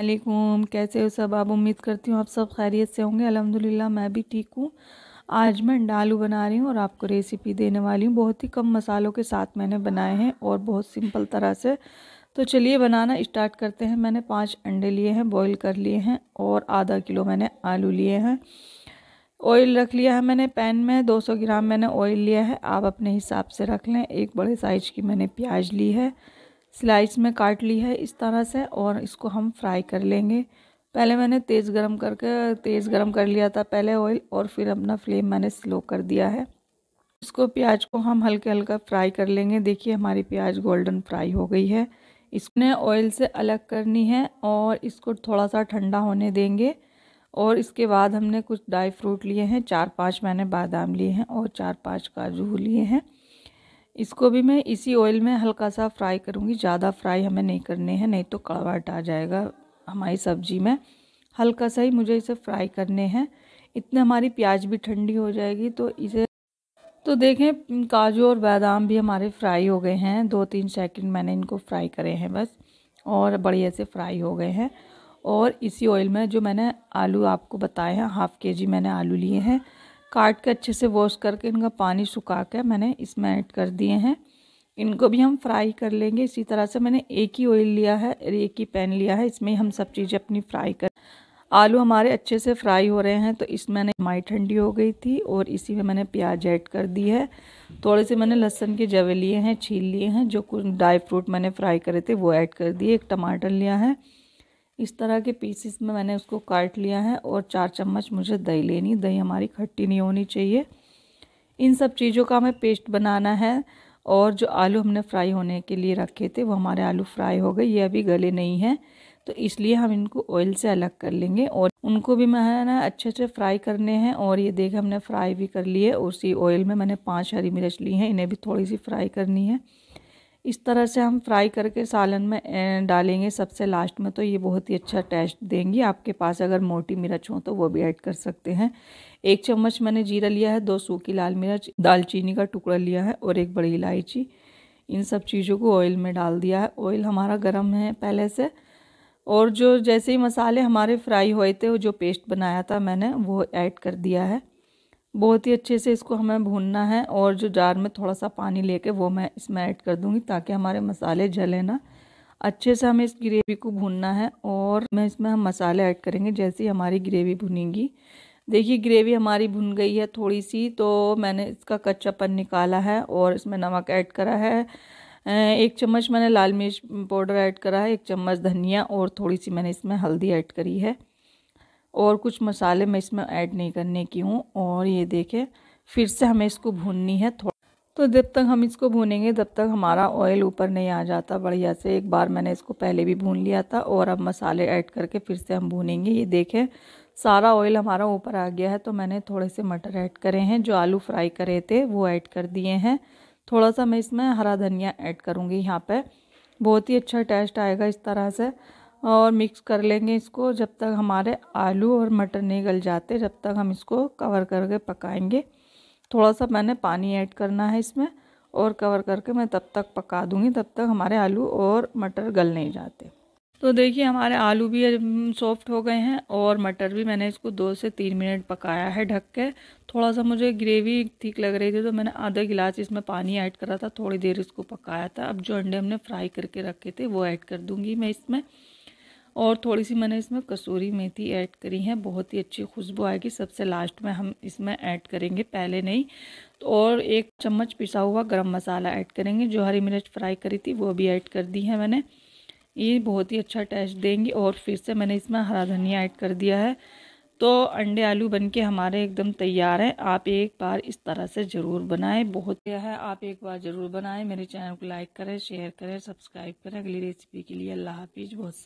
अलैकुम कैसे हो सब आप उम्मीद करती हूँ आप सब खैरियत से होंगे अलहमदिल्ला मैं भी ठीक हूँ आज मैं आलू बना रही हूँ और आपको रेसिपी देने वाली हूँ बहुत ही कम मसालों के साथ मैंने बनाए हैं और बहुत सिंपल तरह से तो चलिए बनाना स्टार्ट करते हैं मैंने पाँच अंडे लिए हैं बॉयल कर लिए हैं और आधा किलो मैंने आलू लिए हैं ऑयल रख लिया है मैंने पैन में 200 ग्राम मैंने ऑयल लिया है आप अपने हिसाब से रख लें एक बड़े साइज की मैंने प्याज ली है स्लाइस में काट ली है इस तरह से और इसको हम फ्राई कर लेंगे पहले मैंने तेज़ गरम करके तेज़ गरम कर लिया था पहले ऑयल और फिर अपना फ्लेम मैंने स्लो कर दिया है इसको प्याज को हम हल्के हल्का फ्राई कर लेंगे देखिए हमारी प्याज गोल्डन फ्राई हो गई है इसने ऑयल से अलग करनी है और इसको थोड़ा सा ठंडा होने देंगे और इसके बाद हमने कुछ ड्राई फ्रूट लिए हैं चार पाँच मैंने बादाम लिए हैं और चार पाँच काजू लिए हैं इसको भी मैं इसी ऑयल में हल्का सा फ्राई करूँगी ज़्यादा फ्राई हमें नहीं करने हैं नहीं तो कड़वाट आ जाएगा हमारी सब्ज़ी में हल्का सा ही मुझे इसे फ्राई करने हैं इतने हमारी प्याज भी ठंडी हो जाएगी तो इसे तो देखें काजू और बादाम भी हमारे फ्राई हो गए हैं दो तीन सेकंड मैंने इनको फ्राई करे हैं बस और बढ़िया से फ्राई हो गए हैं और इसी ऑयल में जो मैंने आलू आपको बताए हैं हाफ़ के जी मैंने आलू लिए हैं काट के अच्छे से वॉश करके इनका पानी सुखा के मैंने इसमें ऐड कर दिए हैं इनको भी हम फ्राई कर लेंगे इसी तरह से मैंने एक ही ऑयल लिया है एक ही पैन लिया है इसमें हम सब चीज़ें अपनी फ्राई कर आलू हमारे अच्छे से फ्राई हो रहे हैं तो इसमें मैंने माई ठंडी हो गई थी और इसी में मैंने प्याज ऐड कर दी है थोड़े से मैंने लहसन के जवे लिए हैं छील लिए हैं जो कुछ ड्राई फ्रूट मैंने फ्राई करे थे वो ऐड कर दिए एक टमाटर लिया है इस तरह के पीसीस में मैंने उसको काट लिया है और चार चम्मच मुझे दही लेनी दही हमारी खट्टी नहीं होनी चाहिए इन सब चीज़ों का हमें पेस्ट बनाना है और जो आलू हमने फ्राई होने के लिए रखे थे वो हमारे आलू फ्राई हो गए ये अभी गले नहीं हैं तो इसलिए हम इनको ऑयल से अलग कर लेंगे और उनको भी मैं ना अच्छे से फ्राई करने हैं और ये देख हमने फ्राई भी कर लिए उसी ऑयल में मैंने पांच हरी मिर्च ली हैं इन्हें भी थोड़ी सी फ्राई करनी है इस तरह से हम फ्राई करके सालन में डालेंगे सबसे लास्ट में तो ये बहुत ही अच्छा टेस्ट देंगी आपके पास अगर मोटी मिर्च हो तो वो भी ऐड कर सकते हैं एक चम्मच मैंने जीरा लिया है दो सूखी लाल मिर्च दालचीनी का टुकड़ा लिया है और एक बड़ी इलायची इन सब चीज़ों को ऑयल में डाल दिया है ऑयल हमारा गर्म है पहले से और जो जैसे ही मसाले हमारे फ्राई हुए थे वो जो पेस्ट बनाया था मैंने वो ऐड कर दिया है बहुत ही अच्छे से इसको हमें भूनना है और जो जार में थोड़ा सा पानी लेके वो मैं इसमें ऐड कर दूँगी ताकि हमारे मसाले जले ना अच्छे से हमें इस ग्रेवी को भूनना है और मैं इसमें हम मसाले ऐड करेंगे जैसे ही हमारी ग्रेवी भुनेंगी देखिए ग्रेवी हमारी भुन गई है थोड़ी सी तो मैंने इसका कच्चापन निकाला है और इसमें नमक ऐड करा है एक चम्मच मैंने लाल मिर्च पाउडर ऐड करा है एक चम्मच धनिया और थोड़ी सी मैंने इसमें हल्दी ऐड करी है और कुछ मसाले मैं इसमें ऐड नहीं करने की हूँ और ये देखें फिर से हमें इसको भूननी है थोड़ा तो जब तक हम इसको भूनेंगे तब तक हमारा ऑयल ऊपर नहीं आ जाता बढ़िया से एक बार मैंने इसको पहले भी भून लिया था और अब मसाले ऐड करके फिर से हम भूनेंगे ये देखें सारा ऑयल हमारा ऊपर आ गया है तो मैंने थोड़े से मटर ऐड करे हैं जो आलू फ्राई करे थे वो ऐड कर दिए हैं थोड़ा सा मैं इसमें हरा धनिया ऐड करूँगी यहाँ पर बहुत ही अच्छा टेस्ट आएगा इस तरह से और मिक्स कर लेंगे इसको जब तक हमारे आलू और मटर नहीं गल जाते जब तक हम इसको कवर करके पकाएंगे थोड़ा सा मैंने पानी ऐड करना है इसमें और कवर करके मैं तब तक पका दूंगी तब तक हमारे आलू और मटर गल नहीं जाते तो देखिए हमारे आलू भी सॉफ्ट हो गए हैं और मटर भी मैंने इसको दो से तीन मिनट पकाया है ढक के थोड़ा सा मुझे ग्रेवी ठीक लग रही थी तो मैंने आधा गिलास इसमें पानी ऐड करा था थोड़ी देर इसको पकाया था अब जो अंडे हमने फ्राई करके रखे थे वो ऐड कर दूँगी मैं इसमें और थोड़ी सी मैंने इसमें कसूरी मेथी ऐड करी है बहुत ही अच्छी खुशबू आएगी सबसे लास्ट में हम इसमें ऐड करेंगे पहले नहीं तो और एक चम्मच पिसा हुआ गरम मसाला ऐड करेंगे जो हरी मिर्च फ्राई करी थी वो भी ऐड कर दी है मैंने ये बहुत ही अच्छा टेस्ट देंगी और फिर से मैंने इसमें हरा धनिया ऐड कर दिया है तो अंडे आलू बनके हमारे एकदम तैयार हैं आप एक बार इस तरह से ज़रूर बनाएं बहुत यह है आप एक बार ज़रूर बनाएं मेरे चैनल को लाइक करें शेयर करें सब्सक्राइब करें अगली रेसिपी के लिए अल्लाह हाफिज़ बहुत